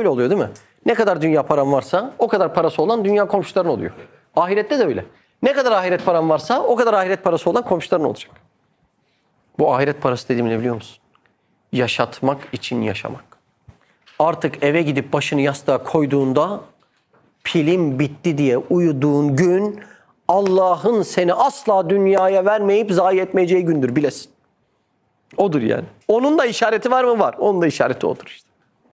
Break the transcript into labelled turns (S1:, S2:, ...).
S1: Öyle oluyor değil mi? Ne kadar dünya paran varsa o kadar parası olan dünya komşuların oluyor. Ahirette de öyle. Ne kadar ahiret paran varsa o kadar ahiret parası olan komşuların olacak. Bu ahiret parası dediğim ne biliyor musun? Yaşatmak için yaşamak. Artık eve gidip başını yastığa koyduğunda pilim bitti diye uyuduğun gün Allah'ın seni asla dünyaya vermeyip zayi etmeyeceği gündür bilesin. Odur yani. Onun da işareti var mı? Var. Onun da işareti odur işte.